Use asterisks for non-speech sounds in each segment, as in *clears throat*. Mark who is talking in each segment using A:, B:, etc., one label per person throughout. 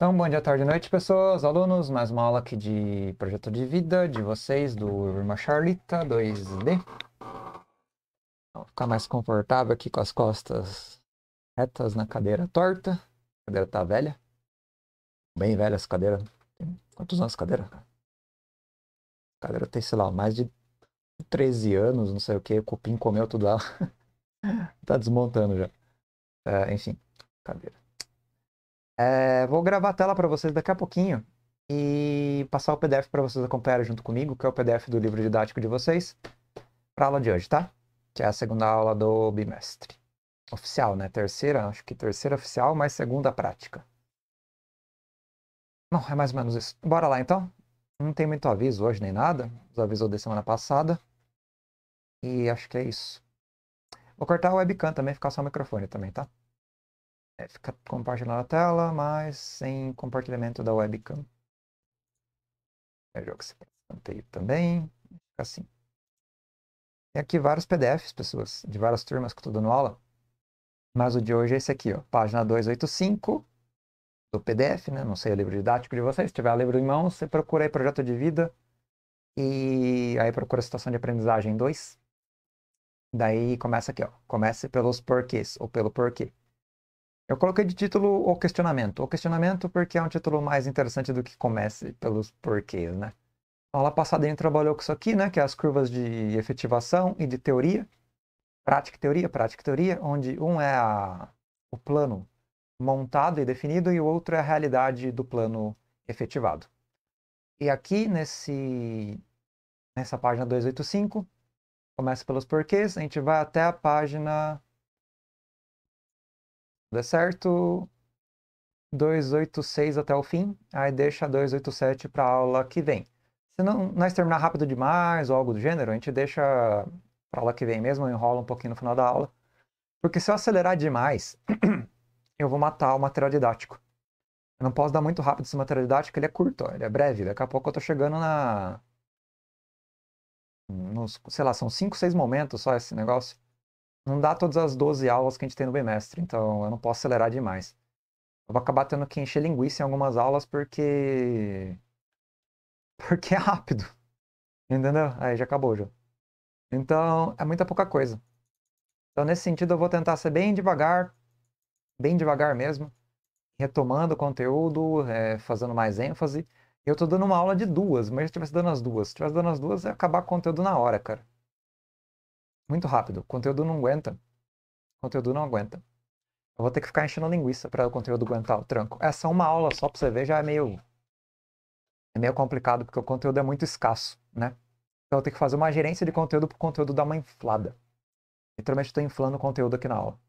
A: Então, bom dia, tarde, noite, pessoas, alunos. Mais uma aula aqui de projeto de vida de vocês, do Irmã Charlita 2D. Vou ficar mais confortável aqui com as costas retas na cadeira torta. A cadeira tá velha. Bem velha essa cadeira. quantos anos a cadeira? A cadeira tem, sei lá, mais de 13 anos, não sei o que. O cupim comeu tudo lá.
B: *laughs*
A: tá desmontando já. É, enfim, cadeira. É, vou gravar a tela para vocês daqui a pouquinho e passar o PDF para vocês acompanharem junto comigo, que é o PDF do livro didático de vocês, para aula de hoje, tá? Que é a segunda aula do bimestre. Oficial, né? Terceira, acho que terceira oficial, mas segunda prática. Não, é mais ou menos isso. Bora lá então. Não tem muito aviso hoje nem nada. Os avisou da semana passada. E acho que é isso. Vou cortar o webcam também, ficar só o microfone também, tá? é, fica compartilhando a tela, mas sem compartilhamento da webcam. É jogo que você planteio também, fica assim. Tem aqui vários PDFs, pessoas, de várias turmas que eu estou dando aula. Mas o de hoje é esse aqui, ó, página 285 do PDF, né? Não sei o livro didático de vocês. Se tiver o livro em mãos, você procura aí projeto de vida e aí procura a situação de aprendizagem 2. Daí começa aqui, ó. Comece pelos porquês ou pelo porquê. Eu coloquei de título o questionamento. O questionamento porque é um título mais interessante do que comece pelos porquês, né? A aula passada a gente trabalhou com isso aqui, né? Que é as curvas de efetivação e de teoria. Prática e teoria, prática e teoria, onde um é a, o plano montado e definido e o outro é a realidade do plano efetivado. E aqui nesse, nessa página 285, começa pelos porquês, a gente vai até a página der certo, 286 até o fim, aí deixa 287 para a aula que vem. Se não nós terminar rápido demais ou algo do gênero, a gente deixa para aula que vem mesmo, enrola um pouquinho no final da aula. Porque se eu acelerar demais, *clears throat* eu vou matar o material didático. Eu não posso dar muito rápido esse material didático, ele é curto, ó, ele é breve. Daqui a pouco eu tô chegando na. Nos, sei lá, são 5, 6 momentos só esse negócio não dá todas as 12 aulas que a gente tem no bimestre, então eu não posso acelerar demais. Eu vou acabar tendo que encher linguiça em algumas aulas porque. *laughs* Porque é rápido. Entendeu? Aí já acabou já. Então, é muita pouca coisa. Então, nesse sentido, eu vou tentar ser bem devagar, bem devagar mesmo, retomando o conteúdo, é, fazendo mais ênfase. Eu estou dando uma aula de duas, mas se eu estivesse dando as duas, se estivesse dando as duas, ia acabar o conteúdo na hora, cara muito rápido. O conteúdo não aguenta. O conteúdo não aguenta. Eu vou ter que ficar enchendo a linguiça para o conteúdo aguentar o tranco. Essa é uma aula só para você ver já é meio é meio complicado porque o conteúdo é muito escasso, né? Então eu tenho que fazer uma gerência de conteúdo para o conteúdo dar uma inflada. Literalmente estou inflando o conteúdo aqui na aula.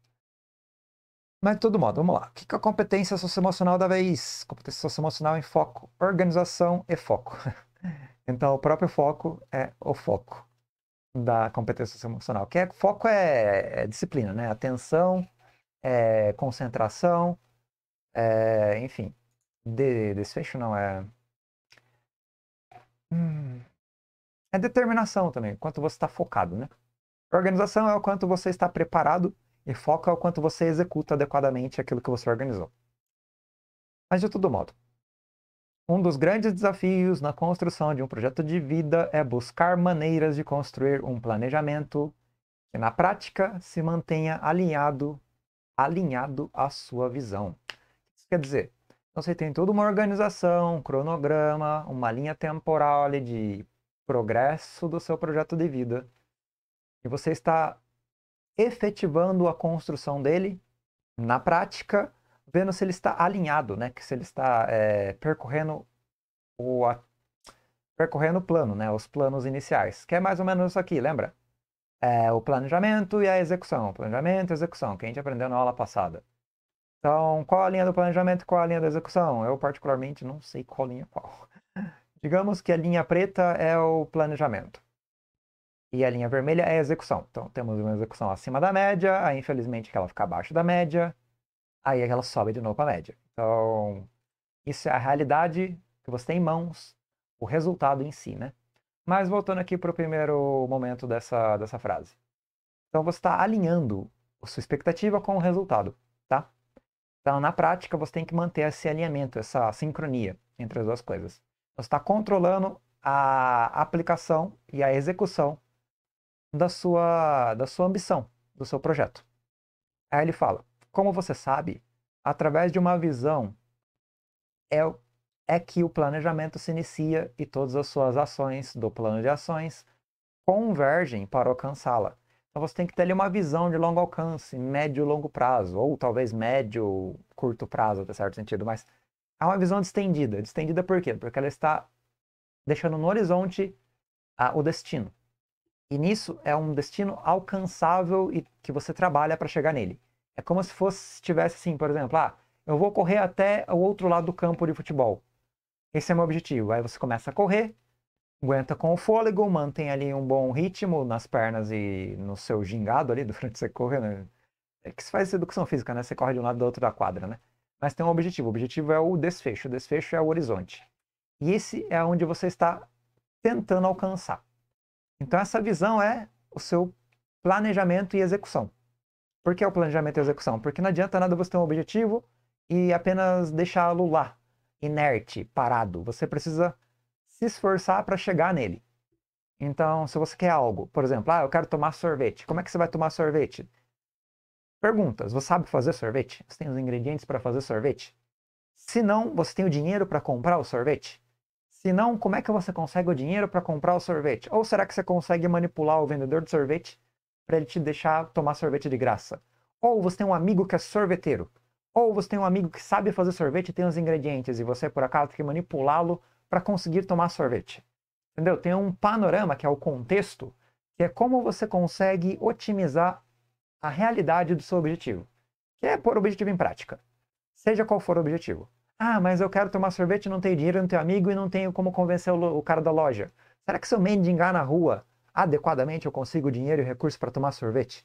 A: Mas de todo modo, vamos lá. O que é a competência socioemocional da vez? Competência socioemocional em foco, organização e foco. *laughs* Então o próprio foco é o foco da competência emocional. que é, foco é, é disciplina, né? Atenção, é, concentração, é, enfim, de, desfecho não é. Hum, é determinação também, quanto você está focado, né? Organização é o quanto você está preparado e foco é o quanto você executa adequadamente aquilo que você organizou. Mas de todo modo, um dos grandes desafios na construção de um projeto de vida é buscar maneiras de construir um planejamento que, na prática, se mantenha alinhado, alinhado à sua visão. Isso quer dizer, então, você tem toda uma organização, um cronograma, uma linha temporal ali de progresso do seu projeto de vida. E você está efetivando a construção dele na prática vendo se ele está alinhado, né? Que se ele está é, percorrendo o a, percorrendo o plano, né? Os planos iniciais, que é mais ou menos isso aqui, lembra? É, o planejamento e a execução, planejamento e execução, que a gente aprendeu na aula passada. Então, qual a linha do planejamento e qual a linha da execução? Eu particularmente não sei qual linha é qual. *laughs* Digamos que a linha preta é o planejamento. E a linha vermelha é a execução. Então, temos uma execução acima da média, aí, infelizmente, que ela fica abaixo da média aí ela sobe de novo para a média. Então, isso é a realidade que você tem em mãos, o resultado em si, né? Mas voltando aqui para o primeiro momento dessa, dessa frase. Então, você está alinhando a sua expectativa com o resultado, tá? Então, na prática, você tem que manter esse alinhamento, essa sincronia entre as duas coisas. Você está controlando a aplicação e a execução da sua, da sua ambição, do seu projeto. Aí ele fala: como você sabe, através de uma visão é, é que o planejamento se inicia e todas as suas ações do plano de ações convergem para alcançá-la. Então você tem que ter ali uma visão de longo alcance, médio e longo prazo, ou talvez médio, curto prazo, até certo sentido, mas é uma visão distendida. Distendida por quê? Porque ela está deixando no horizonte ah, o destino. E nisso é um destino alcançável e que você trabalha para chegar nele. É como se fosse tivesse assim, por exemplo, ah, eu vou correr até o outro lado do campo de futebol. Esse é meu objetivo. Aí você começa a correr, aguenta com o fôlego, mantém ali um bom ritmo nas pernas e no seu gingado ali *laughs* durante você correr. Né? É que se faz educação física, né? Você corre de um lado do outro da quadra, né? Mas tem um objetivo. O objetivo é o desfecho. O desfecho é o horizonte. E esse é onde você está tentando alcançar. Então essa visão é o seu planejamento e execução. Por que o planejamento e execução? Porque não adianta nada você ter um objetivo e apenas deixá-lo lá, inerte, parado. Você precisa se esforçar para chegar nele. Então, se você quer algo, por exemplo, ah, eu quero tomar sorvete. Como é que você vai tomar sorvete? Perguntas. Você sabe fazer sorvete? Você tem os ingredientes para fazer sorvete? Se não, você tem o dinheiro para comprar o sorvete? Se não, como é que você consegue o dinheiro para comprar o sorvete? Ou será que você consegue manipular o vendedor de sorvete para ele te deixar tomar sorvete de graça. Ou você tem um amigo que é sorveteiro. Ou você tem um amigo que sabe fazer sorvete e tem os ingredientes e você, por acaso, tem que manipulá-lo para conseguir tomar sorvete. Entendeu? Tem um panorama, que é o contexto, que é como você consegue otimizar a realidade do seu objetivo, que é pôr o objetivo em prática, seja qual for o objetivo. Ah, mas eu quero tomar sorvete, não tenho dinheiro, não tenho amigo e não tenho como convencer o, o cara da loja. Será que se eu mendigar na rua adequadamente eu consigo dinheiro e recurso para tomar sorvete?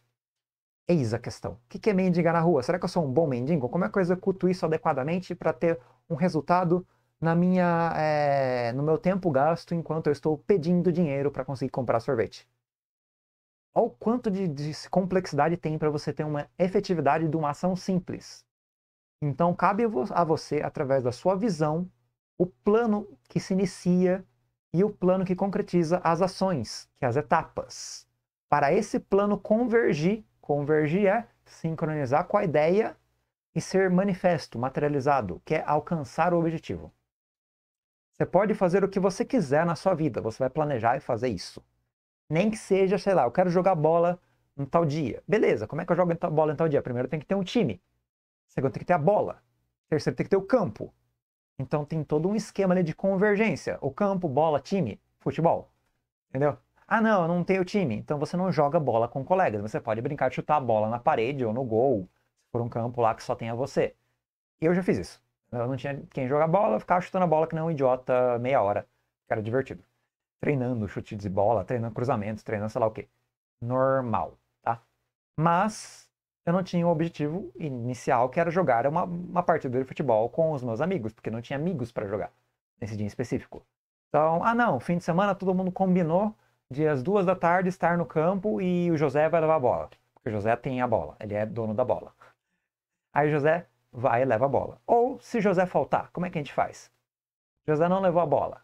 A: Eis a questão. O que é mendiga na rua? Será que eu sou um bom mendigo? Como é que eu executo isso adequadamente para ter um resultado na minha, é, no meu tempo gasto enquanto eu estou pedindo dinheiro para conseguir comprar sorvete? Olha o quanto de, de complexidade tem para você ter uma efetividade de uma ação simples. Então, cabe a você, através da sua visão, o plano que se inicia e o plano que concretiza as ações, que é as etapas. Para esse plano convergir, convergir é sincronizar com a ideia e ser manifesto, materializado, que é alcançar o objetivo. Você pode fazer o que você quiser na sua vida, você vai planejar e fazer isso. Nem que seja, sei lá, eu quero jogar bola em tal dia. Beleza, como é que eu jogo bola em tal dia? Primeiro tem que ter um time. Segundo tem que ter a bola. Terceiro tem que ter o campo. Então tem todo um esquema ali de convergência. O campo, bola, time, futebol. Entendeu? Ah, não, eu não tenho time. Então você não joga bola com colegas. Você pode brincar de chutar a bola na parede ou no gol, se for um campo lá que só tenha você. e Eu já fiz isso. Eu não tinha quem jogar bola, eu ficava chutando a bola que não um idiota meia hora. Era divertido. Treinando chute de bola, treinando cruzamentos, treinando sei lá o quê. Normal, tá? Mas eu não tinha o um objetivo inicial, que era jogar uma, uma partida de futebol com os meus amigos, porque não tinha amigos para jogar nesse dia em específico. Então, ah não, fim de semana todo mundo combinou de às duas da tarde estar no campo e o José vai levar a bola. Porque o José tem a bola, ele é dono da bola. Aí o José vai e leva a bola. Ou se José faltar, como é que a gente faz? José não levou a bola.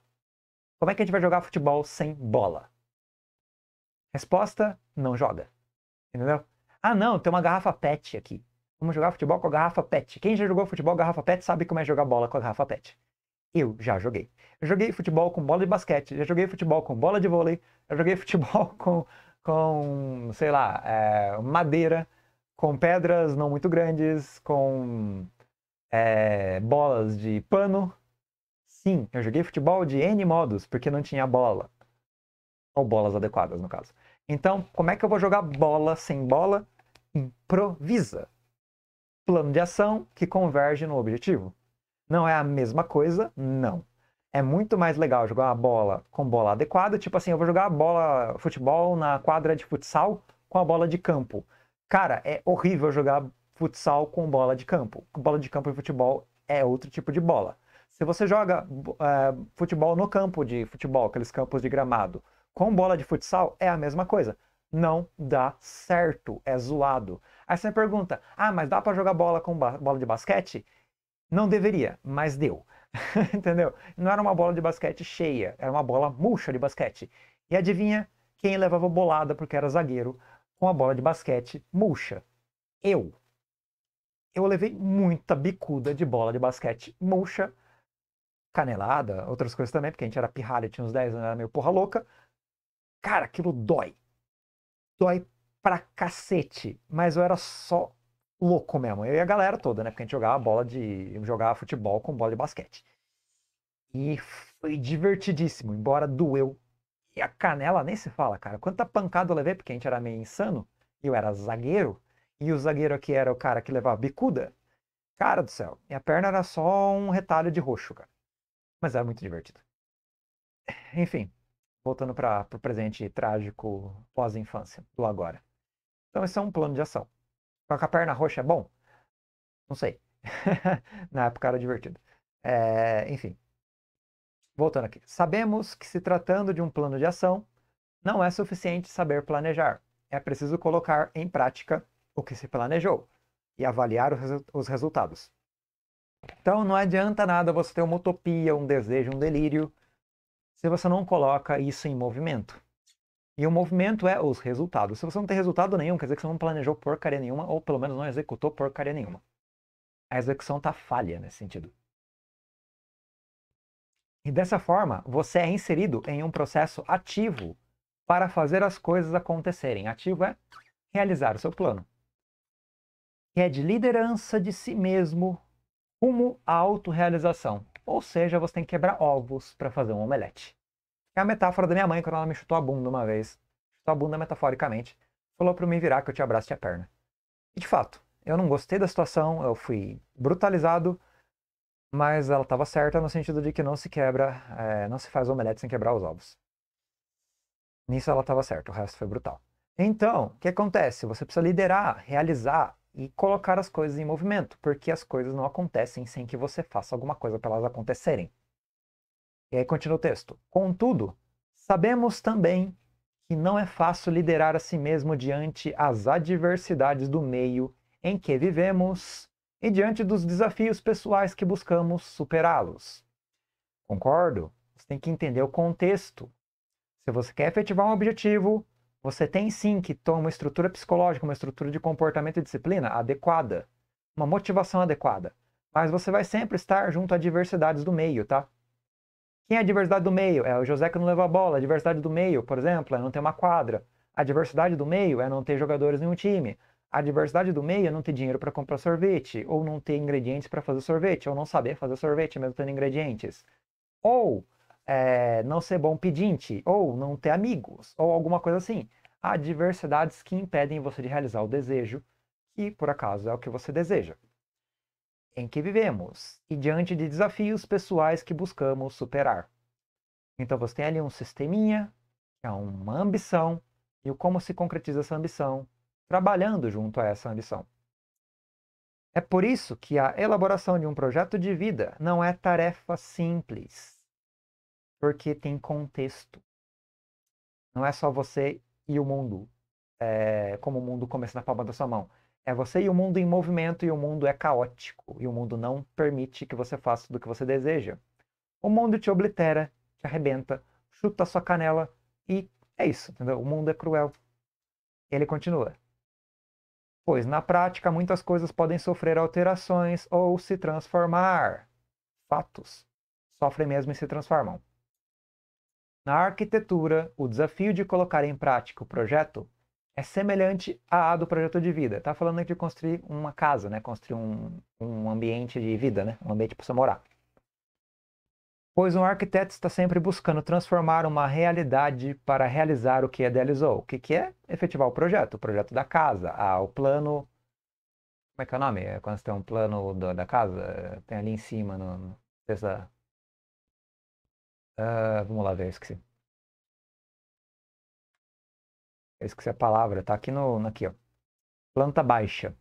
A: Como é que a gente vai jogar futebol sem bola? Resposta: não joga. Entendeu? Ah, não, tem uma garrafa PET aqui. Vamos jogar futebol com a garrafa PET. Quem já jogou futebol garrafa PET sabe como é jogar bola com a garrafa PET. Eu já joguei. Eu joguei futebol com bola de basquete, já joguei futebol com bola de vôlei, já joguei *laughs* futebol com, com sei lá, é, madeira, com pedras não muito grandes, com é, bolas de pano. Sim, eu joguei futebol de N modos, porque não tinha bola. Ou bolas adequadas, no caso. Então, como é que eu vou jogar bola sem bola improvisa. Plano de ação que converge no objetivo. Não é a mesma coisa? Não. É muito mais legal jogar uma bola com bola adequada, tipo assim, eu vou jogar a bola futebol na quadra de futsal com a bola de campo. Cara, é horrível jogar futsal com bola de campo. Bola de campo e futebol é outro tipo de bola. Se você joga eh, futebol no campo de futebol, aqueles campos de gramado, com bola de futsal, é a mesma coisa não dá certo, é zoado. Aí você pergunta: "Ah, mas dá para jogar bola com bola de basquete?" Não deveria, mas deu. *laughs* Entendeu? Não era uma bola de basquete cheia, era uma bola murcha de basquete. E adivinha quem levava bolada porque era zagueiro com a bola de basquete murcha? Eu. Eu levei muita bicuda de bola de basquete murcha, canelada, outras coisas também, porque a gente era pirralha, tinha uns 10 anos, era meio porra louca. Cara, aquilo dói dói pra cacete. Mas eu era só louco mesmo. Eu e a galera toda, né? Porque a gente jogava bola de. jogava futebol com bola de basquete. E foi divertidíssimo, embora doeu. E a canela nem se fala, cara. Quanta pancada eu levei, porque a gente era meio insano. Eu era zagueiro. E o zagueiro aqui era o cara que levava bicuda. Cara do céu, minha perna era só um retalho de roxo, cara. Mas era muito divertido. Enfim, voltando para o presente trágico pós-infância, do agora. Então, esse é um plano de ação. com a perna roxa é bom? Não sei. *laughs* Na época era divertido. É, enfim. Voltando aqui. Sabemos que se tratando de um plano de ação, não é suficiente saber planejar. É preciso colocar em prática o que se planejou e avaliar os resultados. Então não adianta nada você ter uma utopia, um desejo, um delírio, se você não coloca isso em movimento. E o movimento é os resultados. Se você não tem resultado nenhum, quer dizer que você não planejou porcaria nenhuma, ou pelo menos não executou porcaria nenhuma. A execução está falha nesse sentido. E dessa forma, você é inserido em um processo ativo para fazer as coisas acontecerem. Ativo é realizar o seu plano. Que é de liderança de si mesmo rumo à autorrealização. Ou seja, você tem que quebrar ovos para fazer um omelete. É a metáfora da minha mãe quando ela me chutou a bunda uma vez. Chutou a bunda metaforicamente. Falou para eu me virar que eu te abraço e te perna. E de fato, eu não gostei da situação, eu fui brutalizado, mas ela estava certa no sentido de que não se quebra, é, não se faz omelete sem quebrar os ovos. Nisso ela estava certa, o resto foi brutal. Então, o que acontece? Você precisa liderar, realizar, e colocar as coisas em movimento, porque as coisas não acontecem sem que você faça alguma coisa para elas acontecerem. E aí continua o texto. Contudo, sabemos também que não é fácil liderar a si mesmo diante as adversidades do meio em que vivemos e diante dos desafios pessoais que buscamos superá-los. Concordo? Você tem que entender o contexto. Se você quer efetivar um objetivo, você tem sim que ter uma estrutura psicológica, uma estrutura de comportamento e disciplina adequada, uma motivação adequada. Mas você vai sempre estar junto a diversidades do meio, tá? Quem é a diversidade do meio? É o José que não leva a bola. A diversidade do meio, por exemplo, é não ter uma quadra. A diversidade do meio é não ter jogadores em um time. A diversidade do meio é não ter dinheiro para comprar sorvete, ou não ter ingredientes para fazer sorvete, ou não saber fazer sorvete mesmo tendo ingredientes. Ou é, não ser bom pedinte, ou não ter amigos, ou alguma coisa assim. Há diversidades que impedem você de realizar o desejo, que por acaso é o que você deseja. Em que vivemos, e diante de desafios pessoais que buscamos superar. Então você tem ali um sisteminha, que é uma ambição, e o como se concretiza essa ambição, trabalhando junto a essa ambição. É por isso que a elaboração de um projeto de vida não é tarefa simples porque tem contexto. Não é só você e o mundo, é, como o mundo começa na palma da sua mão. É você e o mundo em movimento, e o mundo é caótico, e o mundo não permite que você faça do que você deseja. O mundo te oblitera, te arrebenta, chuta a sua canela, e é isso, entendeu? O mundo é cruel. Ele continua. Pois na prática, muitas coisas podem sofrer alterações ou se transformar. Fatos sofrem mesmo e se transformam. Na arquitetura, o desafio de colocar em prática o projeto é semelhante à do projeto de vida. Tá falando de construir uma casa, né? Construir um, um ambiente de vida, né? Um ambiente para você morar. Pois um arquiteto está sempre buscando transformar uma realidade para realizar o que idealizou. O que, que é? Efetivar o projeto. O projeto da casa, ah, o plano... Como é que é o nome? É quando você tem um plano da, casa, eh, tem ali em
B: cima, no, no, ah, vamos lá ver, eu esqueci. Eu esqueci a palavra, tá aqui no, aqui, ó.
A: Planta baixa.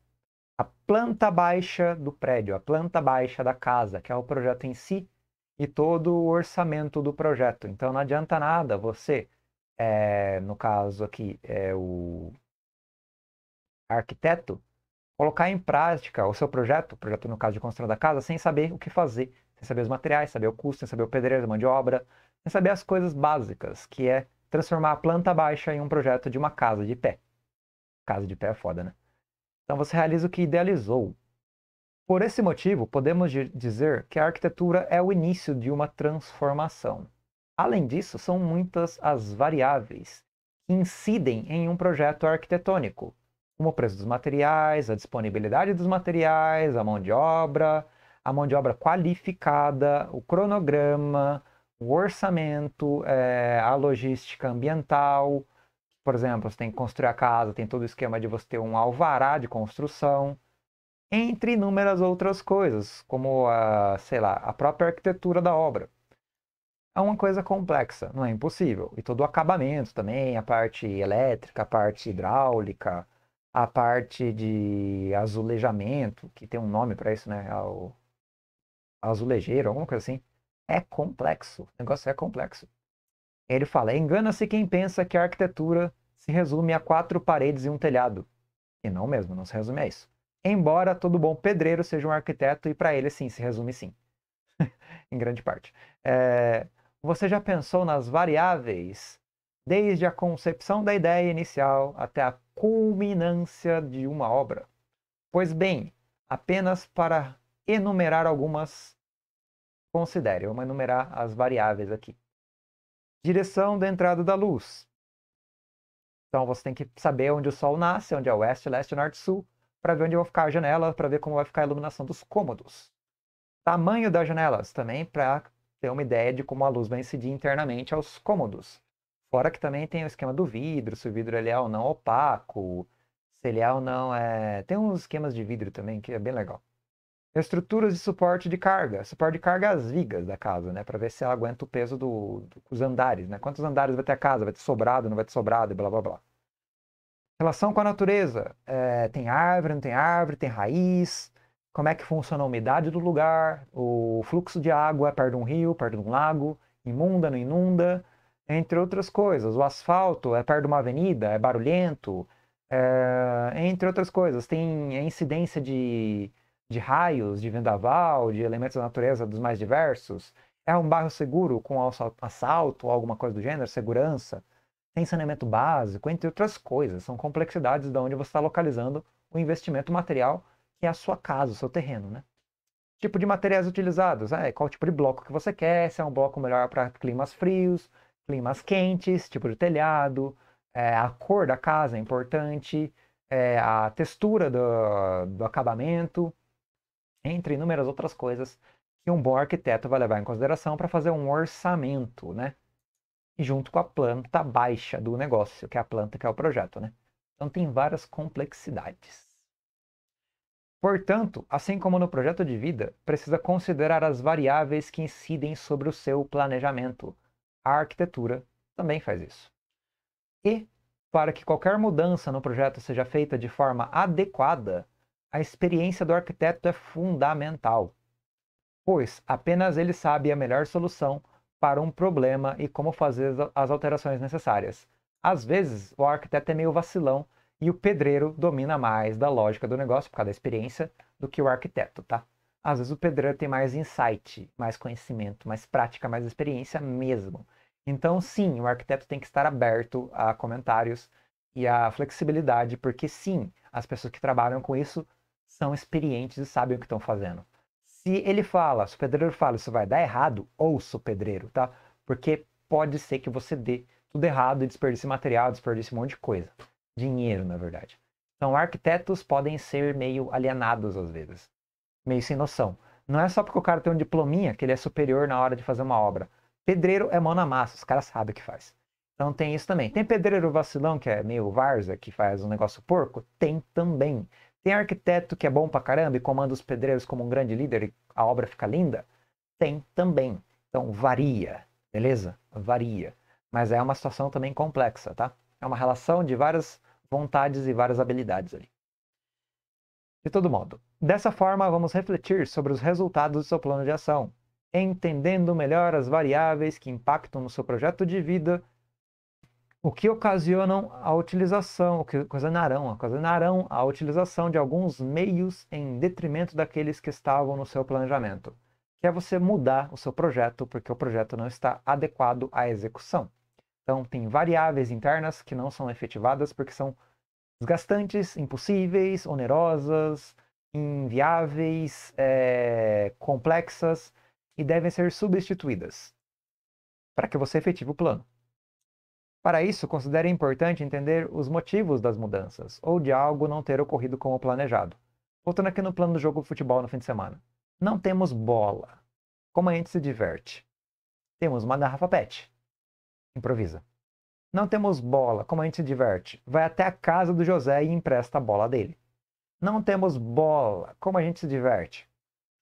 A: A planta baixa do prédio, a planta baixa da casa, que é o projeto em si e todo o orçamento do projeto. Então não adianta nada você, é, no caso aqui, é o arquiteto, colocar em prática o seu projeto, projeto no caso de construção da casa, sem saber o que fazer sem saber os materiais, saber o custo, sem saber o pedreiro, a mão de obra, sem saber as coisas básicas, que é transformar a planta baixa em um projeto de uma casa de pé. Casa de pé é foda, né? Então você realiza o que idealizou. Por esse motivo, podemos dizer que a arquitetura é o início de uma transformação. Além disso, são muitas as variáveis que incidem em um projeto arquitetônico, como o preço dos materiais, a disponibilidade dos materiais, a mão de obra, a mão de obra qualificada, o cronograma, o orçamento, é, a logística ambiental. Por exemplo, você tem que construir a casa, tem todo o esquema de você ter um alvará de construção, entre inúmeras outras coisas, como a, sei lá, a própria arquitetura da obra é uma coisa complexa, não é impossível. E todo o acabamento também, a parte elétrica, a parte hidráulica, a parte de azulejamento, que tem um nome para isso, né? É o azulejeiro, alguma coisa assim. É complexo. O negócio é complexo. Ele fala: engana-se quem pensa que a arquitetura se resume a quatro paredes e um telhado. E não mesmo, não se resume a isso. Embora todo bom pedreiro seja um arquiteto, e para ele sim, se resume sim. *laughs* em grande parte. É... Você já pensou nas variáveis desde a concepção da ideia inicial até a culminância de uma obra? Pois bem, apenas para enumerar algumas. Considere, vamos enumerar as variáveis aqui. Direção da entrada da luz. Então você tem que saber onde o sol nasce, onde é oeste, leste, norte, sul, para ver onde vai ficar a janela, para ver como vai ficar a iluminação dos cômodos. Tamanho das janelas também, para ter uma ideia de como a luz vai incidir internamente aos cômodos. Fora que também tem o esquema do vidro, se o vidro ele é ou não opaco, se ele é ou não é. Tem uns esquemas de vidro também que é bem legal estruturas de suporte de carga, suporte de carga às vigas da casa, né, para ver se ela aguenta o peso dos do, andares, né, quantos andares vai ter a casa, vai ter sobrado, não vai ter sobrado, blá blá blá. Relação com a natureza, é, tem árvore, não tem árvore, tem raiz, como é que funciona a umidade do lugar, o fluxo de água é perto de um rio, perto de um lago, imunda, não inunda, entre outras coisas. O asfalto é perto de uma avenida, é barulhento, é, entre outras coisas. Tem a incidência de de raios, de vendaval, de elementos da natureza dos mais diversos. É um bairro seguro com assalto ou alguma coisa do gênero, segurança. Tem saneamento básico, entre outras coisas. São complexidades de onde você está localizando o investimento material que é a sua casa, o seu terreno, né? Tipo de materiais utilizados, é, qual tipo de bloco que você quer, se é um bloco melhor para climas frios, climas quentes, tipo de telhado, é, a cor da casa é importante, é, a textura do, do acabamento, entre inúmeras outras coisas que um bom arquiteto vai levar em consideração para fazer um orçamento, né? Junto com a planta baixa do negócio, que é a planta que é o projeto, né? Então tem várias complexidades. Portanto, assim como no projeto de vida, precisa considerar as variáveis que incidem sobre o seu planejamento. A arquitetura também faz isso. E, para que qualquer mudança no projeto seja feita de forma adequada, a experiência do arquiteto é fundamental, pois apenas ele sabe a melhor solução para um problema e como fazer as alterações necessárias. Às vezes, o arquiteto é meio vacilão e o pedreiro domina mais da lógica do negócio, por causa da experiência, do que o arquiteto, tá? Às vezes o pedreiro tem mais insight, mais conhecimento, mais prática, mais experiência mesmo. Então, sim, o arquiteto tem que estar aberto a comentários e a flexibilidade, porque sim, as pessoas que trabalham com isso são experientes e sabem o que estão fazendo. Se ele fala, se o pedreiro fala, isso vai dar errado, ouça o pedreiro, tá? Porque pode ser que você dê tudo errado e desperdice material, desperdice um monte de coisa. Dinheiro, na verdade. Então, arquitetos podem ser meio alienados às vezes, meio sem noção. Não é só porque o cara tem um diplominha que ele é superior na hora de fazer uma obra. Pedreiro é mão na massa, os caras sabem o que faz. Então tem isso também. Tem pedreiro vacilão, que é meio varza, que faz um negócio porco? Tem também. Tem arquiteto que é bom pra caramba e comanda os pedreiros como um grande líder e a obra fica linda? Tem também. Então varia, beleza? Varia. Mas é uma situação também complexa, tá? É uma relação de várias vontades e várias habilidades ali. De todo modo, dessa forma vamos refletir sobre os resultados do seu plano de ação, entendendo melhor as variáveis que impactam no seu projeto de vida o que ocasionam a utilização, ocasionarão, ocasionarão a utilização de alguns meios em detrimento daqueles que estavam no seu planejamento, que é você mudar o seu projeto porque o projeto não está adequado à execução. Então, tem variáveis internas que não são efetivadas porque são desgastantes, impossíveis, onerosas, inviáveis, é, complexas e devem ser substituídas para que você efetive o plano. Para isso, considere importante entender os motivos das mudanças, ou de algo não ter ocorrido como planejado. Voltando aqui no plano do jogo de futebol no fim de semana. Não temos bola. Como a gente se diverte? Temos uma garrafa PET. Improvisa. Não temos bola. Como a gente se diverte? Vai até a casa do José e empresta a bola dele. Não temos bola. Como a gente se diverte?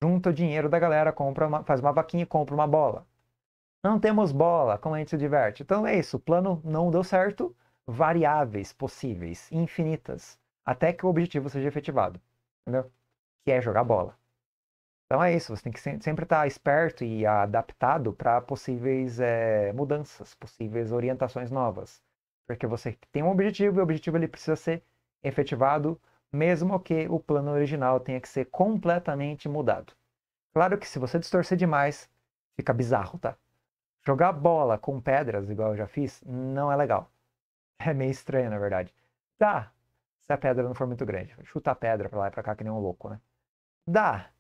A: Junta o dinheiro da galera, compra uma, faz uma vaquinha e compra uma bola. Não temos bola, como a gente se diverte? Então é isso, o plano não deu certo, variáveis possíveis, infinitas, até que o objetivo seja efetivado, entendeu? Que é jogar bola. Então é isso, você tem que sempre estar tá esperto e adaptado para possíveis é, mudanças, possíveis orientações novas. Porque você tem um objetivo e o objetivo ele precisa ser efetivado, mesmo que o plano original tenha que ser completamente mudado. Claro que se você distorcer demais, fica bizarro, tá? Jogar bola com pedras, igual eu já fiz, não é legal. É meio estranho, na verdade. Dá, se a pedra não for muito grande. Chuta a pedra pra lá e pra cá que nem um louco, né? Dá.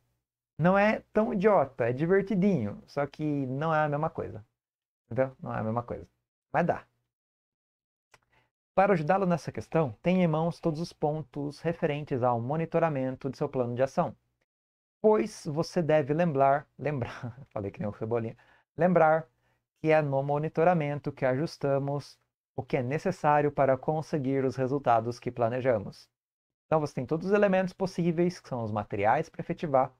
A: Não é tão idiota, é divertidinho. Só que não é a mesma coisa. Entendeu? Não é a mesma coisa. Mas dá. Para ajudá-lo nessa questão, tenha em mãos todos os pontos referentes ao monitoramento de seu plano de ação. Pois você deve lembrar, lembrar, *laughs* falei que nem o Cebolinha, lembrar que é no monitoramento que ajustamos o que é necessário para conseguir os resultados que planejamos. Então você tem todos os elementos possíveis, que são os materiais para efetivar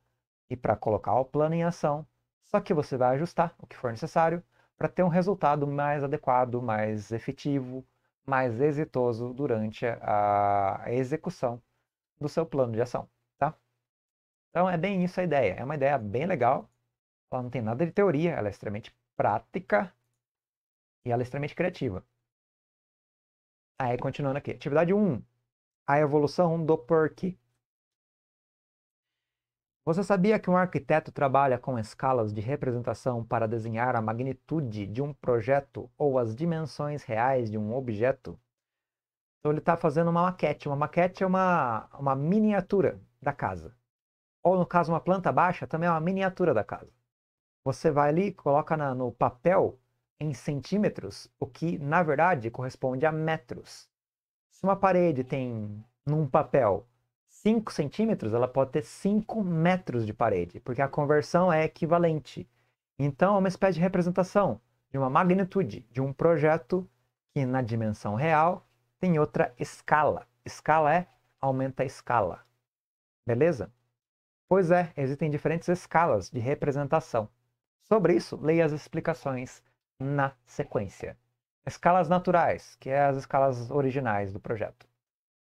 A: e para colocar o plano em ação, só que você vai ajustar o que for necessário para ter um resultado mais adequado, mais efetivo, mais exitoso durante a execução do seu plano de ação, tá? Então é bem isso a ideia. É uma ideia bem legal. Ela não tem nada de teoria, ela é extremamente prática e ela é extremamente criativa. Aí, continuando aqui. Atividade 1. A evolução do PERC. Você sabia que um arquiteto trabalha com escalas de representação para desenhar a magnitude de um projeto ou as dimensões reais de um objeto? Então ele está fazendo uma maquete. Uma maquete é uma, uma miniatura da casa. Ou no caso, uma planta baixa também é uma miniatura da casa. Você vai ali e coloca na, no papel em centímetros, o que na verdade corresponde a metros. Se uma parede tem num papel 5 centímetros, ela pode ter 5 metros de parede, porque a conversão é equivalente. Então é uma espécie de representação de uma magnitude de um projeto que na dimensão real tem outra escala. Escala é aumenta a escala. Beleza? Pois é, existem diferentes escalas de representação. Sobre isso, leia as explicações na sequência. Escalas naturais, que é as escalas originais do projeto,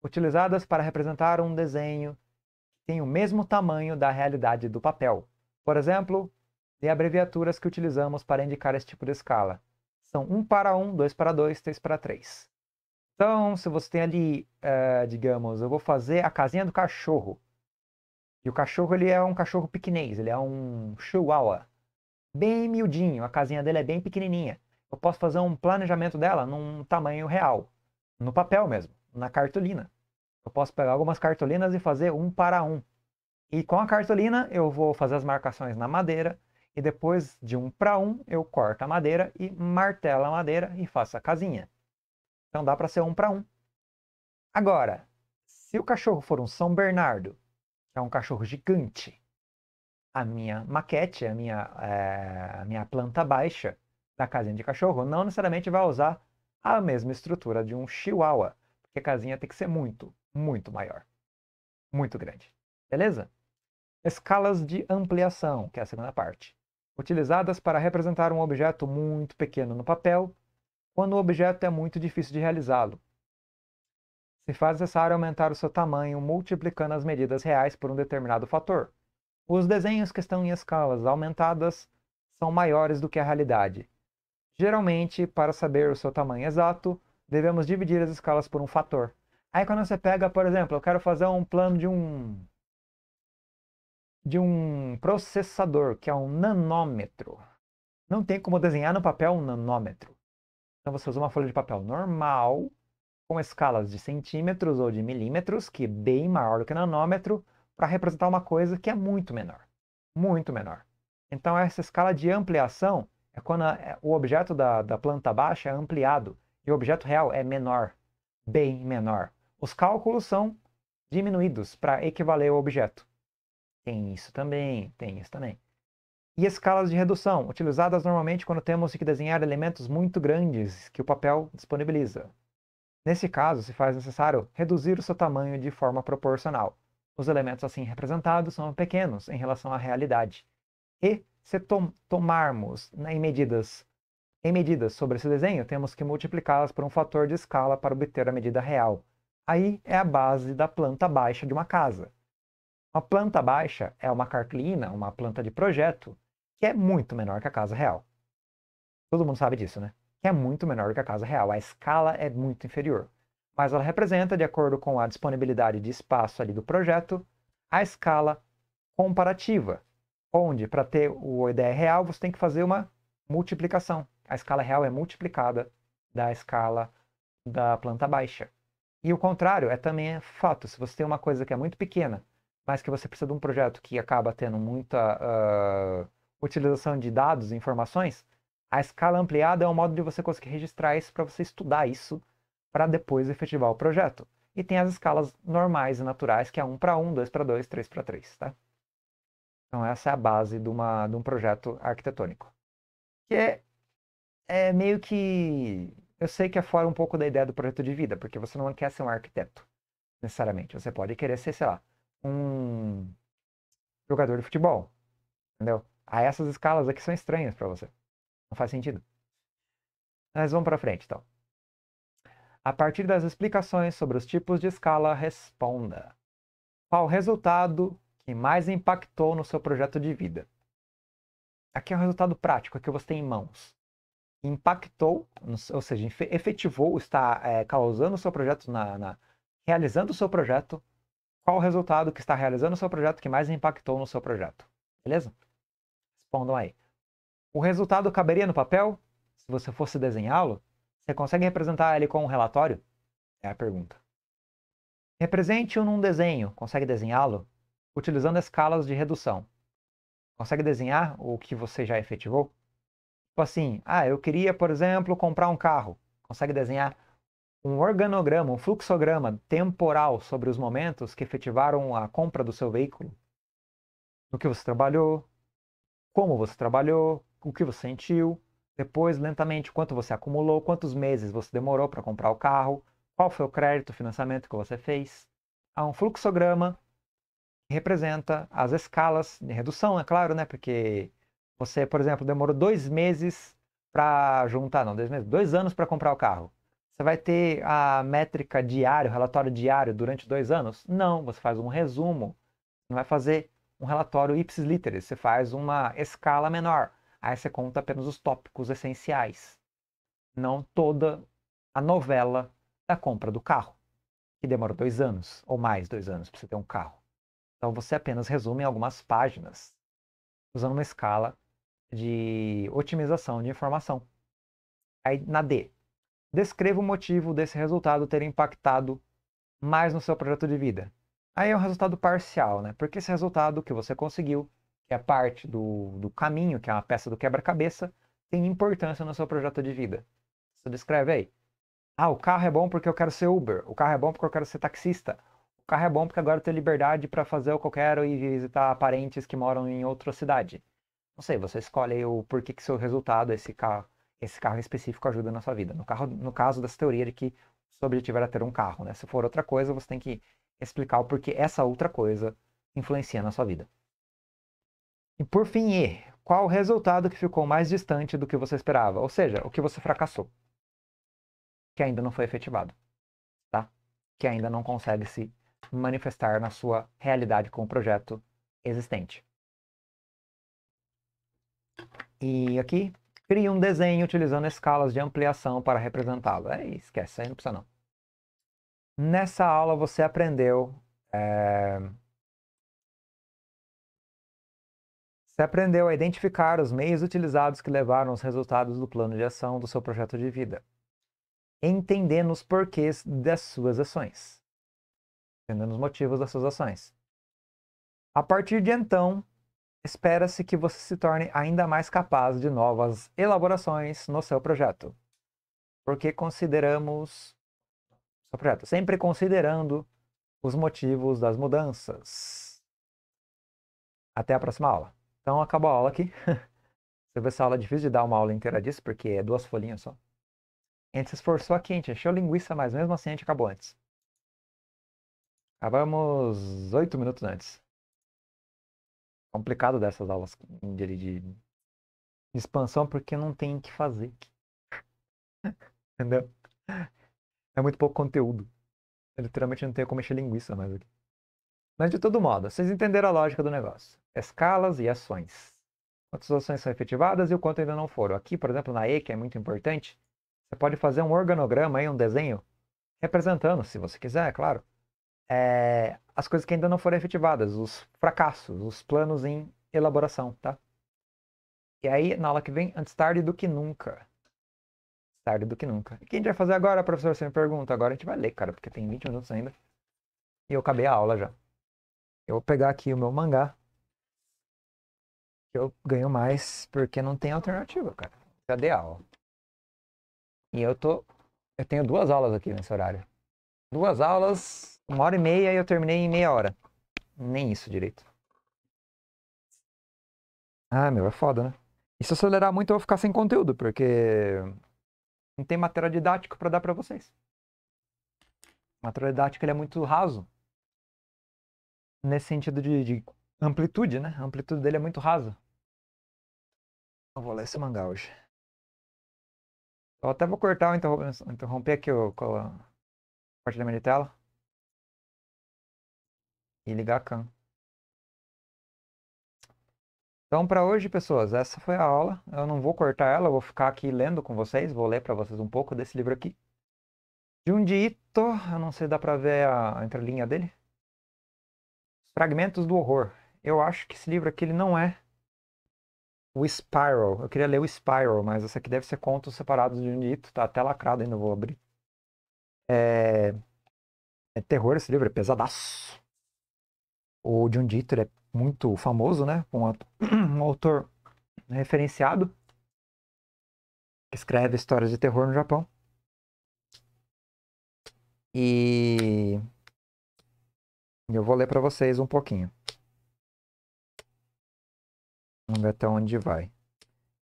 A: utilizadas para representar um desenho que tem o mesmo tamanho da realidade do papel. Por exemplo, de abreviaturas que utilizamos para indicar esse tipo de escala. São 1 para 1, 2 para 2, 3 para 3. Então, se você tem ali, uh, digamos, eu vou fazer a casinha do cachorro. E o cachorro, ele é um cachorro piquenês, ele é um chihuahua bem miudinho, a casinha dele é bem pequenininha. Eu posso fazer um planejamento dela num tamanho real, no papel mesmo, na cartolina. Eu posso pegar algumas cartolinas e fazer um para um. E com a cartolina eu vou fazer as marcações na madeira e depois de um para um eu corto a madeira e martelo a madeira e faço a casinha. Então dá para ser um para um. Agora, se o cachorro for um São Bernardo, que é um cachorro gigante, a minha maquete, a minha, é, a minha planta baixa da casinha de cachorro, não necessariamente vai usar a mesma estrutura de um chihuahua, porque a casinha tem que ser muito, muito maior, muito grande. Beleza? Escalas de ampliação, que é a segunda parte, utilizadas para representar um objeto muito pequeno no papel, quando o objeto é muito difícil de realizá-lo. Se faz necessário aumentar o seu tamanho multiplicando as medidas reais por um determinado fator, os desenhos que estão em escalas aumentadas são maiores do que a realidade. Geralmente, para saber o seu tamanho exato, devemos dividir as escalas por um fator. Aí quando você pega, por exemplo, eu quero fazer um plano de um de um processador, que é um nanômetro. Não tem como desenhar no papel um nanômetro. Então você usa uma folha de papel normal, com escalas de centímetros ou de milímetros, que é bem maior do que nanômetro, para representar uma coisa que é muito menor. Muito menor. Então, essa escala de ampliação é quando a, é, o objeto da, da planta baixa é ampliado e o objeto real é menor, bem menor. Os cálculos são diminuídos para equivaler ao objeto. Tem isso também, tem isso também. E escalas de redução, utilizadas normalmente quando temos que desenhar elementos muito grandes que o papel disponibiliza. Nesse caso, se faz necessário reduzir o seu tamanho de forma proporcional. Os elementos assim representados são pequenos em relação à realidade. E se tom tomarmos né, em medidas em medidas sobre esse desenho, temos que multiplicá-las por um fator de escala para obter a medida real. Aí é a base da planta baixa de uma casa. Uma planta baixa é uma carclina, uma planta de projeto, que é muito menor que a casa real. Todo mundo sabe disso, né? Que é muito menor que a casa real. A escala é muito inferior mas ela representa, de acordo com a disponibilidade de espaço ali do projeto, a escala comparativa, onde para ter o ideia real você tem que fazer uma multiplicação. A escala real é multiplicada da escala da planta baixa. E o contrário é também é fato. Se você tem uma coisa que é muito pequena, mas que você precisa de um projeto que acaba tendo muita uh, utilização de dados e informações, a escala ampliada é um modo de você conseguir registrar isso para você estudar isso para depois efetivar o projeto. E tem as escalas normais e naturais, que é 1 para 1, 2 para 2, 3 para 3. Tá? Então, essa é a base de, uma, de um projeto arquitetônico. Que é, é meio que. Eu sei que é fora um pouco da ideia do projeto de vida, porque você não quer ser um arquiteto, necessariamente. Você pode querer ser, sei lá, um jogador de futebol. Entendeu? Aí ah, essas escalas aqui são estranhas para você. Não faz sentido. Mas vamos para frente, então. A partir das explicações sobre os tipos de escala, responda. Qual o resultado que mais impactou no seu projeto de vida? Aqui é um resultado prático, aqui é você tem em mãos. Impactou, ou seja, efetivou, está é, causando o seu projeto, na, na, realizando o seu projeto. Qual o resultado que está realizando o seu projeto que mais impactou no seu projeto? Beleza? Respondam aí. O resultado caberia no papel? Se você fosse desenhá-lo? Você consegue representar ele com um relatório? É a pergunta. Represente-o num desenho. Consegue desenhá-lo? Utilizando escalas de redução. Consegue desenhar o que você já efetivou? Tipo assim, ah, eu queria, por exemplo, comprar um carro. Consegue desenhar um organograma, um fluxograma temporal sobre os momentos que efetivaram a compra do seu veículo? No que você trabalhou? Como você trabalhou? O que você sentiu? Depois, lentamente, quanto você acumulou, quantos meses você demorou para comprar o carro, qual foi o crédito, o financiamento que você fez. Há um fluxograma que representa as escalas de redução, é claro, né? Porque você, por exemplo, demorou dois meses para juntar, não, dois meses, dois anos para comprar o carro. Você vai ter a métrica diária, o relatório diário durante dois anos? Não, você faz um resumo. Não vai fazer um relatório ipsis literis, você faz uma escala menor. Aí você conta apenas os tópicos essenciais, não toda a novela da compra do carro, que demora dois anos ou mais dois anos para você ter um carro. Então você apenas resume em algumas páginas, usando uma escala de otimização de informação. Aí na D, descreva o motivo desse resultado ter impactado mais no seu projeto de vida. Aí é um resultado parcial, né? Porque esse resultado que você conseguiu que é parte do, do caminho, que é uma peça do quebra-cabeça, tem importância no seu projeto de vida. Você descreve aí. Ah, o carro é bom porque eu quero ser Uber. O carro é bom porque eu quero ser taxista. O carro é bom porque agora eu tenho liberdade para fazer o que eu quero e visitar parentes que moram em outra cidade. Não sei, você escolhe o porquê que seu resultado, esse carro, esse carro específico ajuda na sua vida. No, carro, no caso dessa teoria de que o seu objetivo era ter um carro, né? Se for outra coisa, você tem que explicar o porquê essa outra coisa influencia na sua vida. E por fim, E, qual o resultado que ficou mais distante do que você esperava? Ou seja, o que você fracassou, que ainda não foi efetivado, tá? Que ainda não consegue se manifestar na sua realidade com o projeto existente. E aqui, crie um desenho utilizando escalas de ampliação para representá-lo.
B: É, esquece, aí não precisa não. Nessa aula você aprendeu é Você aprendeu a identificar
A: os meios utilizados que levaram aos resultados do plano de ação do seu projeto de vida, entendendo os porquês das suas ações, entendendo os motivos das suas ações. A partir de então, espera-se que você se torne ainda mais capaz de novas elaborações no seu projeto, porque consideramos seu projeto sempre considerando os motivos das mudanças. Até a próxima aula. Então acabou a aula aqui. *laughs* Você vê essa aula é difícil de dar uma aula inteira disso, porque é duas folhinhas só. A gente se esforçou aqui, a gente encheu linguiça, mas mesmo assim a gente acabou antes.
B: Acabamos
A: oito minutos antes. Complicado dessas aulas de, de, de expansão, porque não tem o que fazer. *laughs* Entendeu? É muito pouco conteúdo. Eu literalmente não tenho como encher linguiça mais aqui. Mas, de todo modo, vocês entenderam a lógica do negócio. Escalas e ações. Quantas ações são efetivadas e o quanto ainda não foram. Aqui, por exemplo, na E, que é muito importante, você pode fazer um organograma, aí, um desenho, representando, se você quiser, é claro, é, as coisas que ainda não foram efetivadas, os fracassos, os planos em elaboração, tá? E aí, na aula que vem, antes tarde do que nunca. Tarde do que nunca. E o que a gente vai fazer agora, professor? Você me pergunta. Agora a gente vai ler, cara, porque tem 20 minutos ainda. E eu acabei a aula já.
B: Eu vou pegar aqui o meu mangá. Eu ganho mais porque não tem alternativa, cara. Cadê a aula? E eu tô.
A: Eu tenho duas aulas aqui nesse horário. Duas aulas, uma hora e meia e eu terminei em meia hora. Nem isso direito.
B: Ah, meu, é foda,
A: né? E se acelerar muito, eu vou ficar sem conteúdo, porque não tem material didático para dar para vocês. O material didático ele é muito raso
B: nesse sentido de, de amplitude, né? A amplitude dele é muito rasa. Eu vou ler esse mangá hoje. Eu até vou cortar o interromper, interromper aqui o, a parte da minha tela. E ligar a cam. Então, para hoje, pessoas,
A: essa foi a aula. Eu não vou cortar ela, vou ficar aqui lendo com vocês. Vou ler para vocês um pouco desse livro aqui. Junji Ito, eu não sei se dá para ver a entrelinha dele. Fragmentos do Horror. Eu acho que esse livro aqui ele não é o Spiral. Eu queria ler o Spiral, mas esse aqui deve ser Contos Separados de Unito. Tá até lacrado ainda, vou abrir. É... é terror esse livro, é pesadaço. O John é muito famoso, né? Um, *clears throat* um autor
B: referenciado que escreve histórias de terror no Japão. E e eu vou ler para vocês um pouquinho. Vamos ver até onde vai.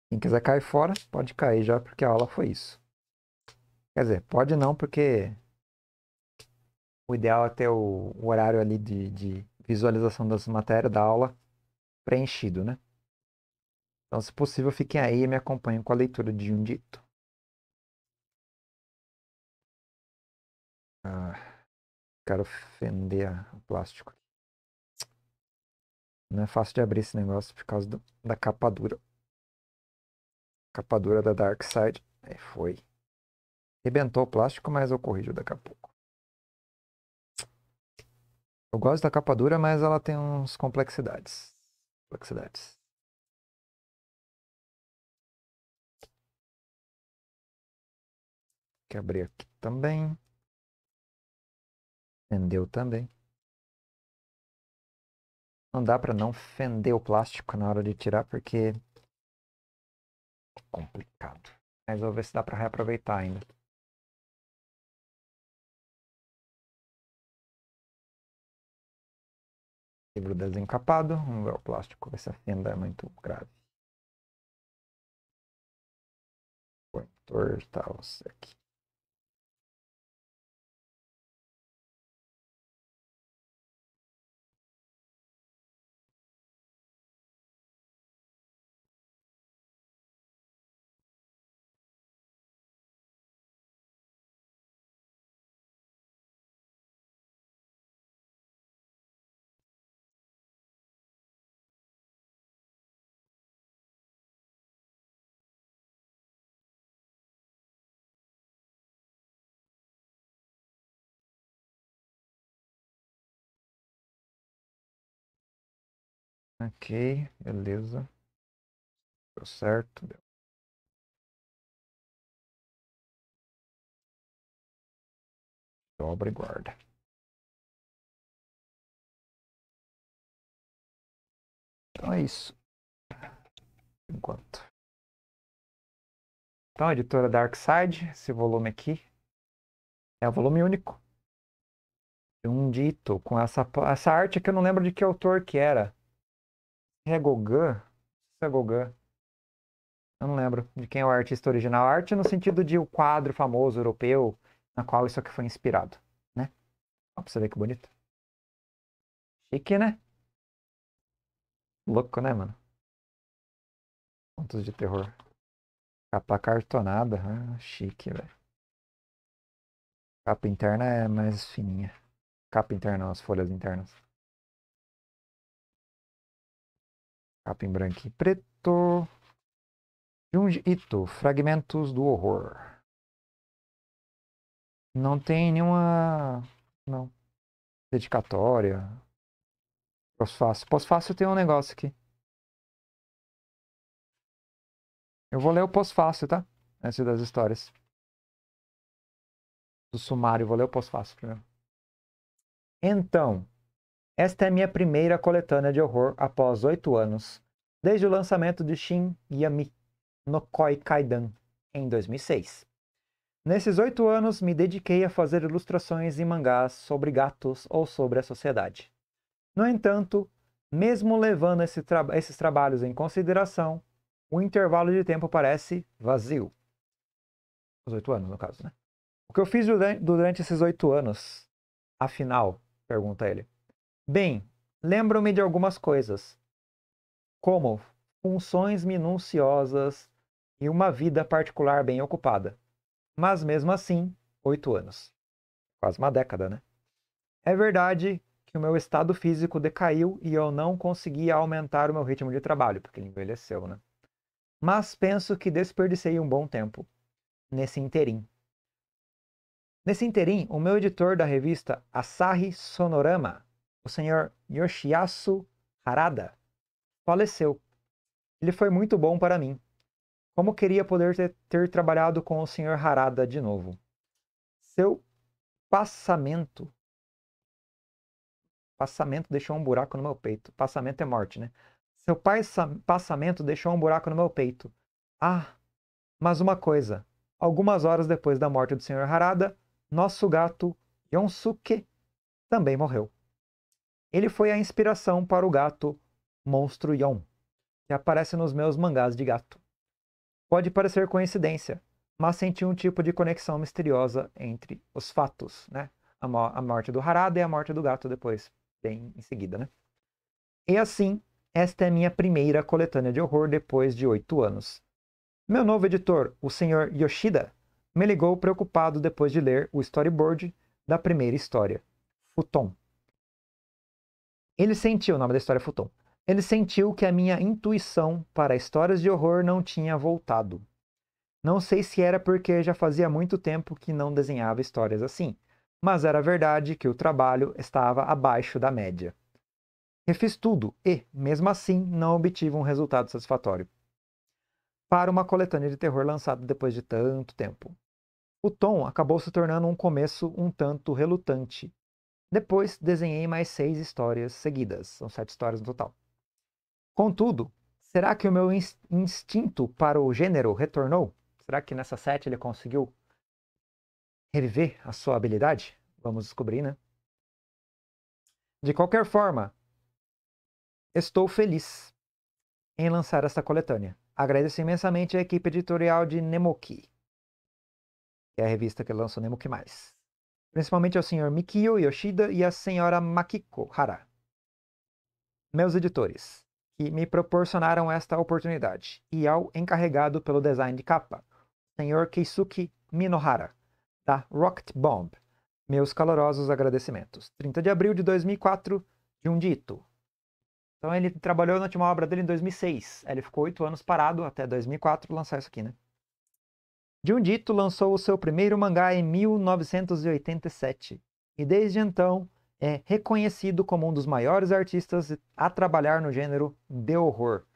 A: Quem quiser cair fora, pode cair já, porque a aula foi isso. Quer dizer, pode não, porque o ideal é ter o, horário ali de, de visualização das matérias da aula preenchido, né? Então,
B: se possível, fiquem aí e me acompanhem com a leitura de um dito. Ah. Quero fender o plástico. Não é fácil de abrir esse negócio por causa do, da capa dura. Capa dura da Dark Side. Aí foi. Rebentou o plástico, mas eu corrijo daqui a pouco. Eu gosto da capa dura, mas ela tem uns complexidades. Complexidades. que abrir aqui também. Fendeu também. Não dá para não fender o plástico na hora de tirar, porque é complicado. Mas vou ver se dá para reaproveitar ainda. Livro desencapado, vamos ver o plástico, ver se a fenda é muito grave. Coentor, tá, você aqui. Ok, beleza. Deu certo. Deu. Dobra e guarda. Então é isso. Por enquanto. Então, editora Darkside, esse volume aqui é o volume único. Um dito com essa, essa
A: arte que eu não lembro de que autor que era. Regogan. É Regogan. É Eu não lembro de quem é o artista original. Arte no sentido de o um quadro famoso europeu
B: na qual isso aqui foi inspirado, né? Ó, pra você ver que bonito. Chique, né? Louco, né, mano? Contos de terror. Capa cartonada. Ah, chique, velho. Capa interna é mais fininha. Capa interna, as folhas internas. Capa em branco e preto. Junji Ito, Fragmentos do Horror. Não tem nenhuma. Não. Dedicatória. Pós-fácil. Pós-fácil tem um negócio aqui. Eu vou ler o pós-fácil, tá? Antes das histórias. Do sumário, vou ler o pós-fácil primeiro. Então,
A: esta é minha primeira coletânea de horror após oito anos, desde o lançamento de Shin Yami no Koi Kaidan, em 2006. Nesses oito anos, me dediquei a fazer ilustrações em mangás sobre gatos ou sobre a sociedade. No entanto, mesmo levando esse tra esses trabalhos em consideração, o intervalo de tempo parece vazio. Os oito anos, no caso, né? O que eu fiz durante esses oito anos? Afinal, pergunta ele. Bem, lembro-me de algumas coisas, como funções minuciosas e uma vida particular bem ocupada. Mas mesmo assim, oito anos. Quase uma década, né? É verdade que o meu estado físico decaiu e eu não conseguia aumentar o meu ritmo de trabalho, porque ele envelheceu, né? Mas penso que desperdicei um bom tempo nesse interim. Nesse interim, o meu editor da revista Asahi Sonorama o senhor Yoshiasu Harada faleceu. Ele foi muito bom para mim. Como queria poder ter, ter trabalhado com o senhor Harada de novo. Seu passamento. Passamento deixou um buraco no meu peito. Passamento é morte, né? Seu passamento deixou um buraco no meu peito. Ah, mas uma coisa. Algumas horas depois da morte do Sr. Harada, nosso gato Yonsuke também morreu. Ele foi a inspiração para o gato Monstro Yon, que aparece nos meus mangás de gato. Pode parecer coincidência, mas senti um tipo de conexão misteriosa entre os fatos, né? A, mo a morte do Harada e a morte do gato depois, bem em seguida, né? E assim, esta é minha primeira coletânea de horror depois de oito anos. Meu novo editor, o Sr. Yoshida, me ligou preocupado depois de ler o storyboard da primeira história, o Tom, ele sentiu, o nome da história é Futon. Ele sentiu que a minha intuição para histórias de horror não tinha voltado. Não sei se era porque já fazia muito tempo que não desenhava histórias assim, mas era verdade que o trabalho estava abaixo da média. Refiz tudo e, mesmo assim, não obtive um resultado satisfatório. Para uma coletânea de terror lançada depois de tanto tempo. O tom acabou se tornando um começo um tanto relutante, depois desenhei mais seis histórias seguidas, são sete histórias no total. Contudo, será que o meu instinto para o gênero retornou? Será que nessa sete ele conseguiu reviver a sua habilidade? Vamos descobrir, né? De qualquer forma, estou feliz em lançar esta coletânea. Agradeço imensamente a equipe editorial de Nemoki, que é a revista que lança o Nemoki Mais principalmente ao Sr. Mikio Yoshida e à Sra. Makiko Hara, meus editores, que me proporcionaram esta oportunidade, e ao encarregado pelo design de capa, Sr. Keisuke Minohara, da Rocket Bomb, meus calorosos agradecimentos. 30 de abril de 2004, Jundito. Então ele trabalhou na última obra dele em 2006. Ele ficou oito anos parado até 2004 lançar isso aqui, né? Junjito lançou o seu primeiro mangá em 1987 e desde então é reconhecido como um dos maiores artistas a trabalhar no gênero de horror.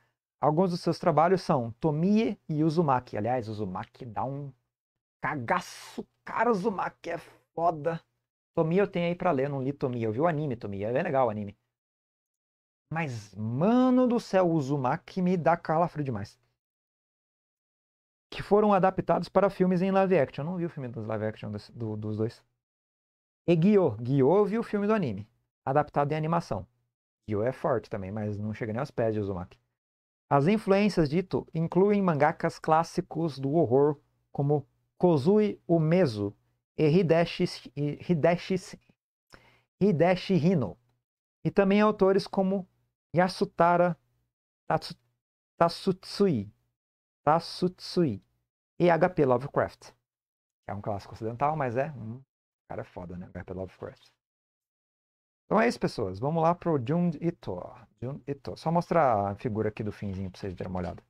A: Alguns dos seus trabalhos são Tomie e Uzumaki. Aliás, Uzumaki dá um cagaço. Cara, Uzumaki é foda. Tomie eu tenho aí pra ler, não li Tomie. Eu vi o anime Tomie, é bem legal o anime. Mas, mano do céu, Uzumaki me dá calafrio demais que foram adaptados para filmes em live action. Eu não vi o filme dos live action dos, do, dos dois. E Guiô. Guiô viu o filme do anime, adaptado em animação. Guiô é forte também, mas não chega nem aos pés de Uzumaki. As influências dito incluem mangakas clássicos do horror, como Kozui Umezu e Hideshi, Hideshi, Hideshi Hino, e também autores como Yasutara Tatsutsui Tatsutsui e HP Lovecraft. Que é um clássico ocidental, mas é um cara é foda, né? HP Lovecraft. Então é isso, pessoas. Vamos lá
B: pro Jun Ito. Jun Ito. Só mostrar a figura aqui do finzinho pra vocês darem uma olhada.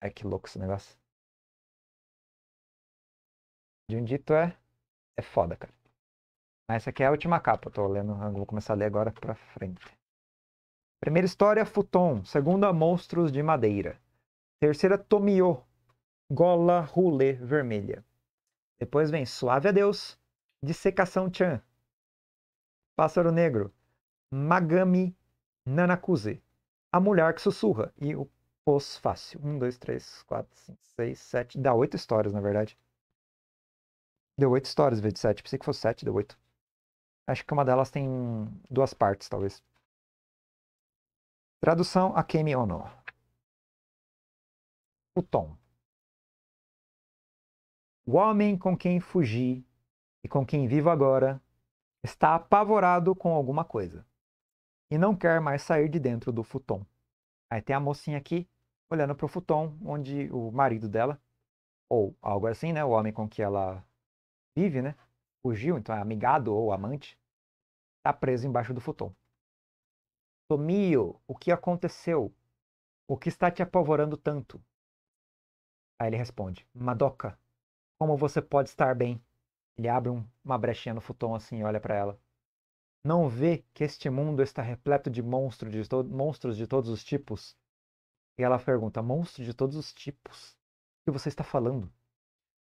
B: É que louco esse negócio. Jun Ito é, é foda, cara. Mas essa aqui é a última capa. Eu
A: tô lendo, eu vou começar a ler agora pra frente. Primeira história, Futon. Segunda, Monstros de Madeira. Terceira, Tomio. Gola Rulê Vermelha. Depois vem Suave a Deus, Dissecação Chan. Pássaro Negro, Magami Nanakuse. A Mulher que Sussurra e o Pós-Fácil. Um, dois, três, quatro, cinco, seis, sete. Dá oito histórias, na verdade. Deu oito histórias em vez de sete. Pensei que fosse sete, deu oito. Acho que uma
B: delas tem duas partes, talvez. Tradução a Kemi Ono. O tom. O homem com quem fugi e com quem vivo agora está
A: apavorado com alguma coisa e não quer mais sair de dentro do futon. Aí tem a mocinha aqui olhando para o futon onde o marido dela, ou algo assim, né? O homem com que ela vive, né? Fugiu, então é amigado ou amante, está preso embaixo do futon. Tomio, o que aconteceu? O que está te apavorando tanto? Aí ele responde: Madoka, como você pode estar bem? Ele abre um, uma brechinha no futon assim e olha para ela. Não vê que este mundo está repleto de, monstro, de monstros de todos os tipos? E ela pergunta: Monstro de todos os tipos? O que você está falando?